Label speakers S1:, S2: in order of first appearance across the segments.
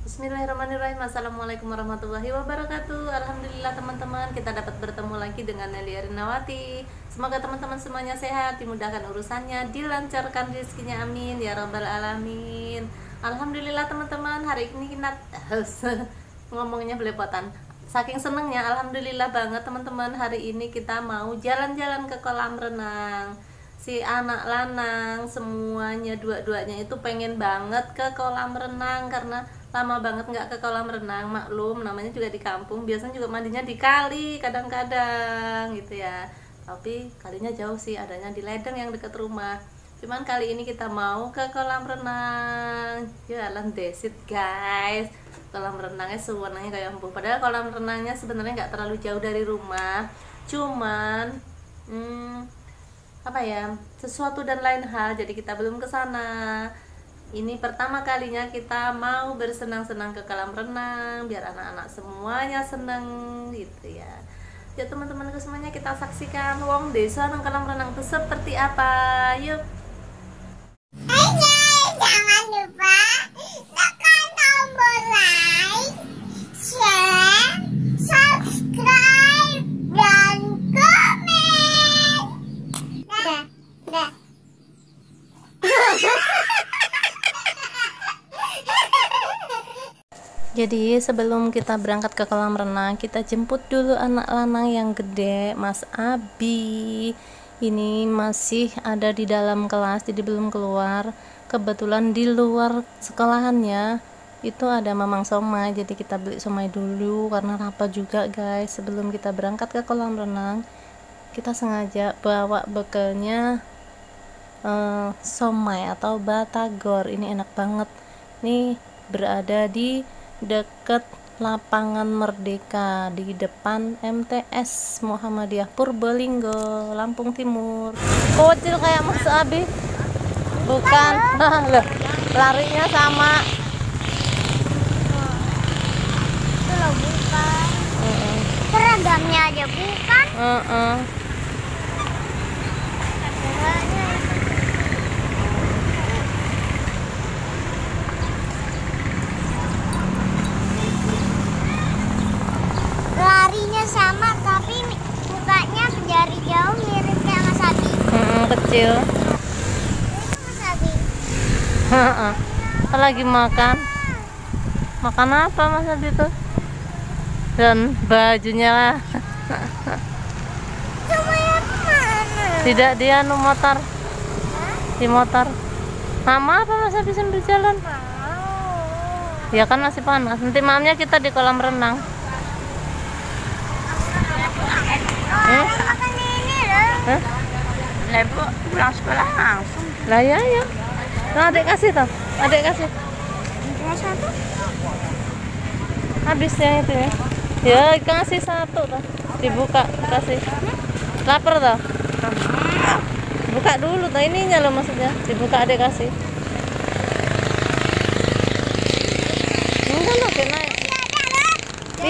S1: Bismillahirrahmanirrahim Assalamualaikum warahmatullahi wabarakatuh Alhamdulillah teman-teman kita dapat bertemu lagi dengan Nelly Arinawati. Semoga teman-teman semuanya sehat Dimudahkan urusannya Dilancarkan rezekinya amin Ya Rabbal Alamin Alhamdulillah teman-teman hari ini kita Ngomongnya belepotan Saking senengnya Alhamdulillah banget teman-teman Hari ini kita mau jalan-jalan ke kolam renang si anak lanang semuanya dua-duanya itu pengen banget ke kolam renang karena lama banget nggak ke kolam renang maklum namanya juga di kampung biasanya juga mandinya di kali kadang-kadang gitu ya tapi kalinya jauh sih adanya di ledeng yang dekat rumah cuman kali ini kita mau ke kolam renang jalan desit guys kolam renangnya sewarnanya kayak empuk padahal kolam renangnya sebenarnya nggak terlalu jauh dari rumah cuman hmm, apa ya sesuatu dan lain hal jadi kita belum ke sana ini pertama kalinya kita mau bersenang-senang ke kolam renang biar anak-anak semuanya seneng gitu ya ya teman-teman semuanya kita saksikan wong desa nang kolam renang itu seperti apa yuk jangan lupa tekan tombol like, share, Jadi sebelum kita berangkat ke kolam renang, kita jemput dulu anak lanang yang gede, Mas Abi. Ini masih ada di dalam kelas, jadi belum keluar. Kebetulan di luar sekolahannya itu ada mamang somai, jadi kita beli somai dulu karena rapat juga guys. Sebelum kita berangkat ke kolam renang, kita sengaja bawa bekalnya uh, somai atau batagor ini enak banget ini berada di dekat lapangan Merdeka di depan MTS Muhammadiyah Purbalingga Lampung Timur kecil kayak Mas Abi bukan loh larinya sama uh -uh. lagi makan makan apa mas Adi itu dan bajunya tidak dia nu motor di motor mama apa mas Adi sambil jalan ya kan masih panas nanti malamnya kita di kolam renang eh? Lebu pulang sekolah langsung. Lah ya ya. Nah, adik kasih toh. Adik kasih. Cuma satu. Habisnya itu ya. Ya, kasih satu toh. Dibuka, kasih. Laper toh? Buka dulu toh ininya loh maksudnya. Dibuka adik kasih. Enggak loh, kena.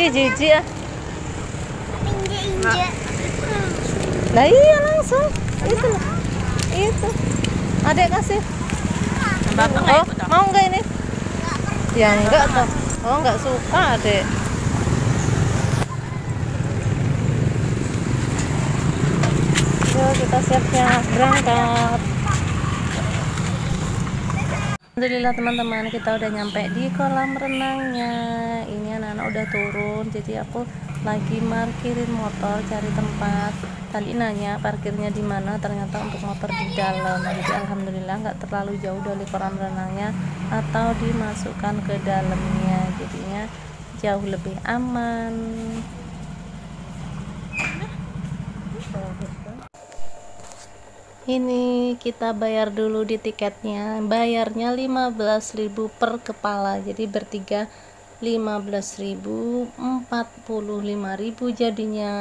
S1: Ih, jijik ah. Nah iya langsung itu itu adek kasih Bapak oh, mau nggak ini? Enggak, ya enggak toh. Oh, enggak suka, Dek. Yo, kita siap-siap ya. berangkat. Alhamdulillah teman-teman kita udah nyampe di kolam renangnya ini anak-anak udah turun jadi aku lagi markirin motor cari tempat tadi nanya parkirnya di mana ternyata untuk motor di dalam jadi alhamdulillah nggak terlalu jauh dari kolam renangnya atau dimasukkan ke dalamnya jadinya jauh lebih aman ini kita bayar dulu di tiketnya bayarnya 15.000 per kepala jadi bertiga 15.000 45.000 jadinya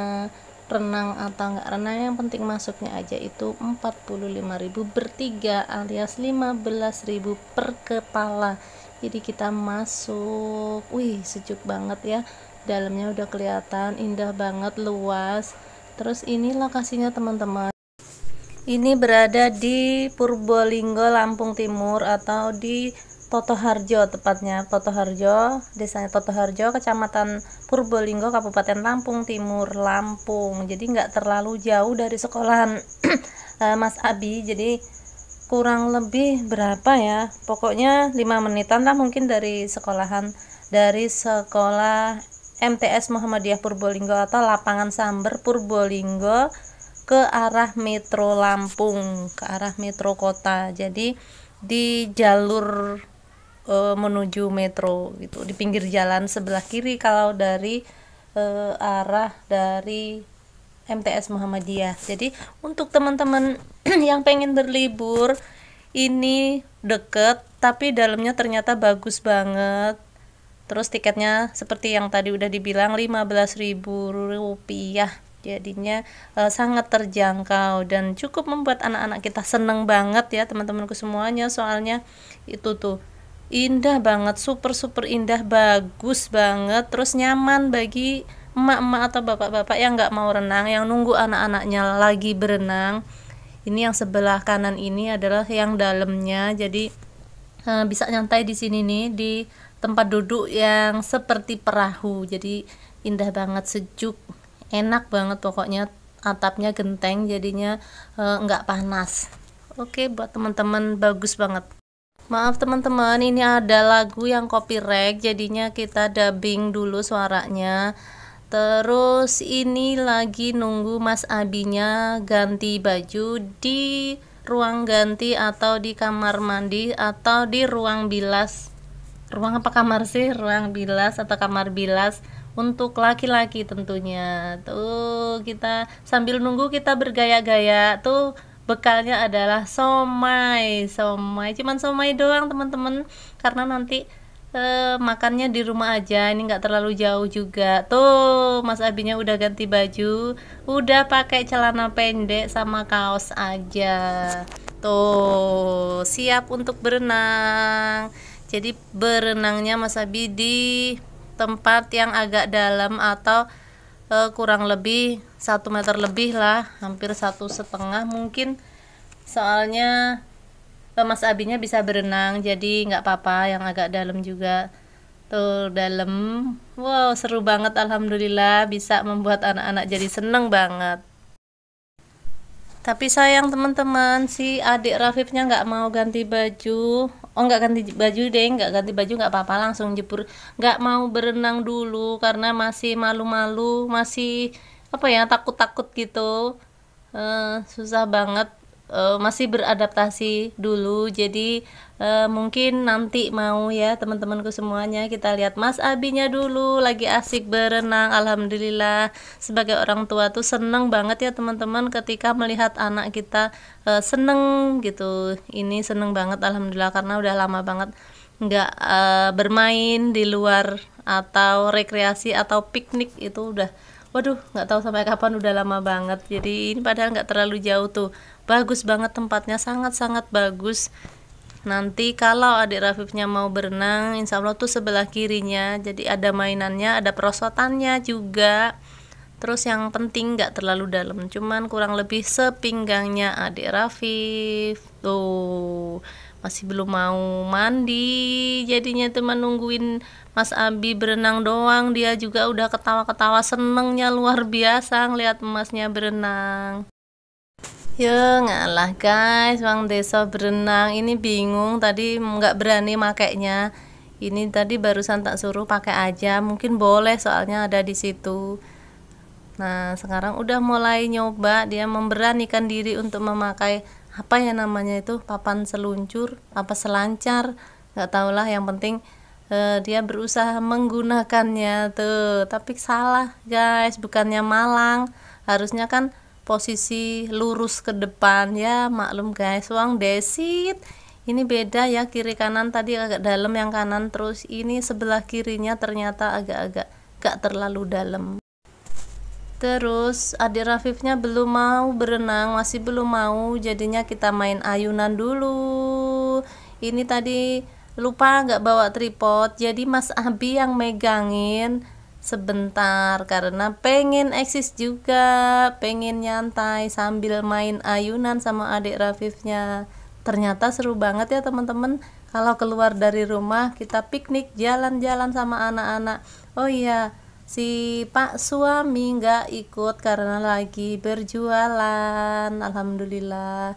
S1: renang atau enggak renang yang penting masuknya aja itu 45.000 bertiga alias 15.000 per kepala jadi kita masuk wih sejuk banget ya dalamnya udah kelihatan indah banget luas terus ini lokasinya teman-teman ini berada di Purbolinggo Lampung Timur atau di Toto Harjo tepatnya Toto Harjo desanya Toto Harjo kecamatan Purbolinggo Kabupaten Lampung Timur Lampung jadi nggak terlalu jauh dari sekolahan eh, Mas Abi jadi kurang lebih berapa ya pokoknya lima menitan lah mungkin dari sekolahan dari sekolah MTS Muhammadiyah Purbolinggo atau lapangan Samber Purbolinggo ke arah metro Lampung ke arah metro kota jadi di jalur uh, menuju metro gitu di pinggir jalan sebelah kiri kalau dari uh, arah dari MTS Muhammadiyah. Jadi untuk teman-teman yang pengen berlibur ini deket tapi dalamnya ternyata bagus banget. Terus tiketnya seperti yang tadi udah dibilang 15.000 rupiah jadinya e, sangat terjangkau dan cukup membuat anak-anak kita seneng banget ya teman-temanku semuanya soalnya itu tuh indah banget super super indah bagus banget terus nyaman bagi emak-emak atau bapak-bapak yang nggak mau renang yang nunggu anak-anaknya lagi berenang ini yang sebelah kanan ini adalah yang dalamnya jadi eh, bisa nyantai di sini nih di tempat duduk yang seperti perahu jadi indah banget sejuk enak banget pokoknya atapnya genteng jadinya eh, nggak e, panas oke buat teman-teman bagus banget Maaf teman-teman, ini ada lagu yang copyright jadinya kita dubbing dulu suaranya. Terus ini lagi nunggu Mas Abinya ganti baju di ruang ganti atau di kamar mandi atau di ruang bilas. Ruang apa kamar sih? Ruang bilas atau kamar bilas untuk laki-laki tentunya. Tuh, kita sambil nunggu kita bergaya-gaya. Tuh bekalnya adalah somai somai cuman somai doang teman-teman karena nanti eh, makannya di rumah aja ini nggak terlalu jauh juga tuh mas abinya udah ganti baju udah pakai celana pendek sama kaos aja tuh siap untuk berenang jadi berenangnya mas abi di tempat yang agak dalam atau uh, kurang lebih satu meter lebih lah hampir satu setengah mungkin soalnya uh, Mas Abinya bisa berenang jadi nggak apa-apa yang agak dalam juga tuh dalam wow seru banget alhamdulillah bisa membuat anak-anak jadi seneng banget tapi sayang teman-teman si adik Rafifnya nggak mau ganti baju oh nggak ganti baju deh nggak ganti baju nggak apa-apa langsung jebur nggak mau berenang dulu karena masih malu-malu masih apa ya takut-takut gitu uh, susah banget uh, masih beradaptasi dulu jadi uh, mungkin nanti mau ya teman-temanku semuanya kita lihat Mas Abinya dulu lagi asik berenang alhamdulillah sebagai orang tua tuh seneng banget ya teman-teman ketika melihat anak kita uh, seneng gitu ini seneng banget alhamdulillah karena udah lama banget nggak uh, bermain di luar atau rekreasi atau piknik itu udah waduh nggak tahu sampai kapan udah lama banget jadi ini padahal nggak terlalu jauh tuh bagus banget tempatnya sangat-sangat bagus nanti kalau adik Rafifnya mau berenang insya Allah tuh sebelah kirinya jadi ada mainannya ada perosotannya juga terus yang penting nggak terlalu dalam cuman kurang lebih sepinggangnya adik Rafif tuh masih belum mau mandi jadinya teman nungguin Mas Abi berenang doang dia juga udah ketawa-ketawa senengnya luar biasa ngeliat emasnya berenang Ya ngalah guys, Bang Desa berenang ini bingung tadi nggak berani makainya. Ini tadi barusan tak suruh pakai aja, mungkin boleh soalnya ada di situ. Nah, sekarang udah mulai nyoba dia memberanikan diri untuk memakai apa ya namanya itu papan seluncur, apa selancar, nggak tahulah yang penting eh, dia berusaha menggunakannya tuh. Tapi salah guys, bukannya malang, harusnya kan posisi lurus ke depan ya maklum guys uang desit ini beda ya kiri kanan tadi agak dalam yang kanan terus ini sebelah kirinya ternyata agak-agak gak terlalu dalam terus adik Rafifnya belum mau berenang masih belum mau jadinya kita main ayunan dulu ini tadi lupa gak bawa tripod jadi Mas Abi yang megangin sebentar karena pengen eksis juga pengen nyantai sambil main ayunan sama adik Rafifnya ternyata seru banget ya teman-teman kalau keluar dari rumah kita piknik jalan-jalan sama anak-anak oh iya si pak suami nggak ikut karena lagi berjualan alhamdulillah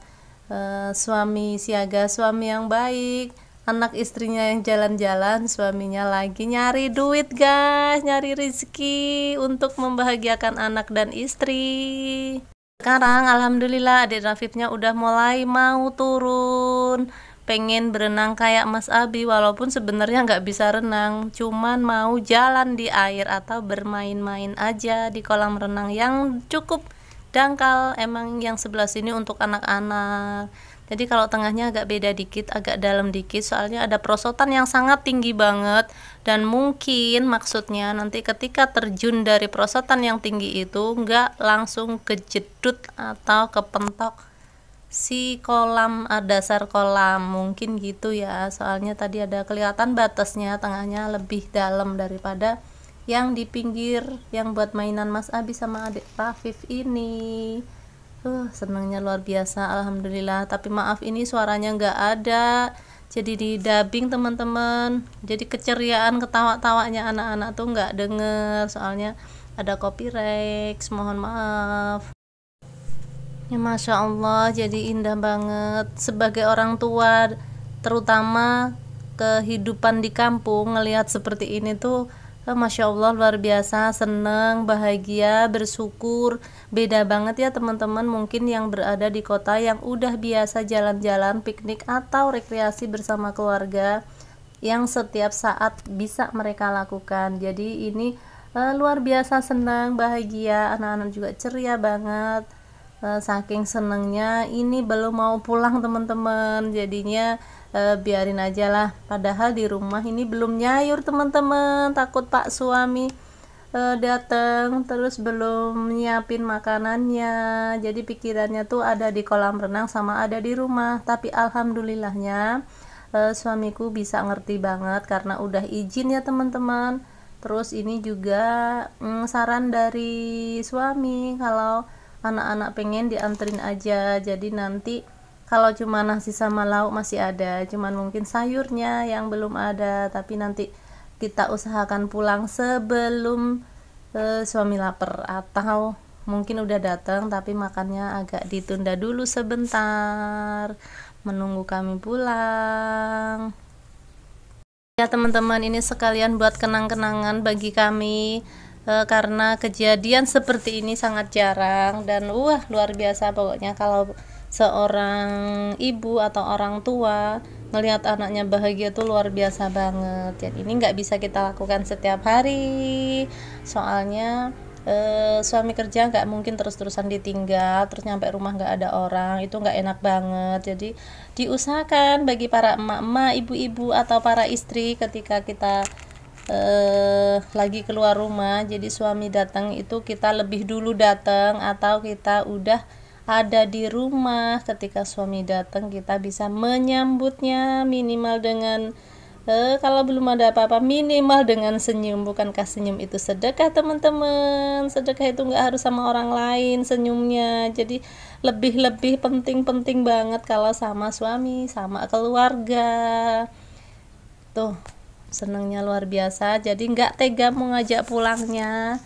S1: uh, suami siaga suami yang baik anak istrinya yang jalan-jalan, suaminya lagi nyari duit, guys, nyari rezeki untuk membahagiakan anak dan istri. Sekarang alhamdulillah adik Rafifnya udah mulai mau turun pengen berenang kayak Mas Abi walaupun sebenarnya nggak bisa renang cuman mau jalan di air atau bermain-main aja di kolam renang yang cukup dangkal emang yang sebelah sini untuk anak-anak jadi kalau tengahnya agak beda dikit, agak dalam dikit, soalnya ada prosotan yang sangat tinggi banget dan mungkin maksudnya nanti ketika terjun dari prosotan yang tinggi itu nggak langsung kejedut atau kepentok si kolam ah, dasar kolam mungkin gitu ya. Soalnya tadi ada kelihatan batasnya tengahnya lebih dalam daripada yang di pinggir yang buat mainan Mas Abi sama adik Rafif ini uh, senangnya luar biasa alhamdulillah tapi maaf ini suaranya nggak ada jadi di dubbing teman-teman jadi keceriaan ketawa-tawanya anak-anak tuh nggak denger soalnya ada copyright mohon maaf ya masya Allah jadi indah banget sebagai orang tua terutama kehidupan di kampung ngelihat seperti ini tuh Eh, Masya Allah luar biasa, senang, bahagia, bersyukur Beda banget ya teman-teman mungkin yang berada di kota yang udah biasa jalan-jalan, piknik atau rekreasi bersama keluarga Yang setiap saat bisa mereka lakukan Jadi ini eh, luar biasa senang, bahagia, anak-anak juga ceria banget eh, Saking senangnya ini belum mau pulang teman-teman Jadinya e, biarin aja lah padahal di rumah ini belum nyayur teman-teman takut pak suami e, eh, datang terus belum nyiapin makanannya jadi pikirannya tuh ada di kolam renang sama ada di rumah tapi alhamdulillahnya e, suamiku bisa ngerti banget karena udah izin ya teman-teman terus ini juga mm, saran dari suami kalau anak-anak pengen dianterin aja jadi nanti kalau cuma nasi sama lauk masih ada cuman mungkin sayurnya yang belum ada tapi nanti kita usahakan pulang sebelum eh, suami lapar atau mungkin udah datang tapi makannya agak ditunda dulu sebentar menunggu kami pulang ya teman-teman ini sekalian buat kenang-kenangan bagi kami e, karena kejadian seperti ini sangat jarang dan wah luar biasa pokoknya kalau seorang ibu atau orang tua ngelihat anaknya bahagia tuh luar biasa banget dan ini nggak bisa kita lakukan setiap hari soalnya eh, suami kerja nggak mungkin terus-terusan ditinggal terus nyampe rumah nggak ada orang itu nggak enak banget jadi diusahakan bagi para emak-emak ibu-ibu atau para istri ketika kita eh, lagi keluar rumah jadi suami datang itu kita lebih dulu datang atau kita udah ada di rumah ketika suami datang kita bisa menyambutnya minimal dengan eh, kalau belum ada apa-apa minimal dengan senyum bukankah senyum itu sedekah teman-teman sedekah itu nggak harus sama orang lain senyumnya jadi lebih-lebih penting-penting banget kalau sama suami sama keluarga tuh senangnya luar biasa jadi nggak tega mau ngajak pulangnya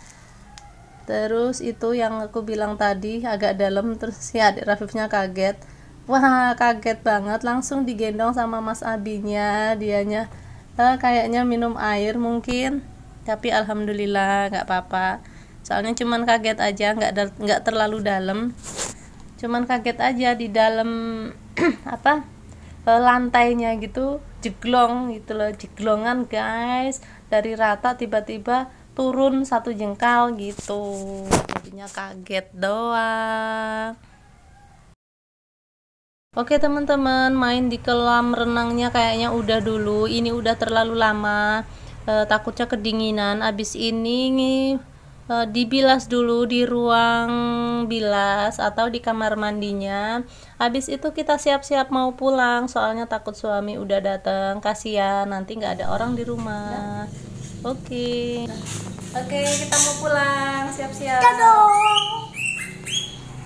S1: terus itu yang aku bilang tadi agak dalam terus si adik Rafifnya kaget wah kaget banget langsung digendong sama mas abinya dianya eh, kayaknya minum air mungkin tapi alhamdulillah nggak apa-apa soalnya cuman kaget aja nggak nggak terlalu dalam cuman kaget aja di dalam apa eh, lantainya gitu jeglong gitu loh jeglongan guys dari rata tiba-tiba turun satu jengkal gitu jadinya kaget doang Oke teman-teman main di kolam renangnya kayaknya udah dulu ini udah terlalu lama e, takutnya kedinginan abis ini e, dibilas dulu di ruang bilas atau di kamar mandinya abis itu kita siap-siap mau pulang soalnya takut suami udah datang kasihan nanti nggak ada orang di rumah Oke. Oke, kita mau pulang. Siap-siap. Tadong.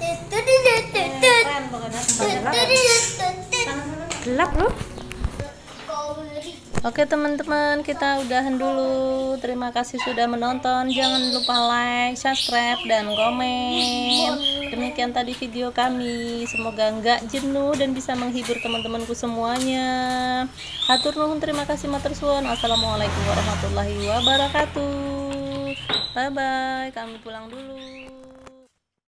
S1: Iya eh, keren pokoknya. Gelap loh. Oke teman-teman kita udahan dulu Terima kasih sudah menonton Jangan lupa like, subscribe, dan komen Demikian tadi video kami Semoga enggak jenuh dan bisa menghibur teman-temanku semuanya Hatur nuhun terima kasih mater suwun Assalamualaikum warahmatullahi wabarakatuh Bye bye kami pulang dulu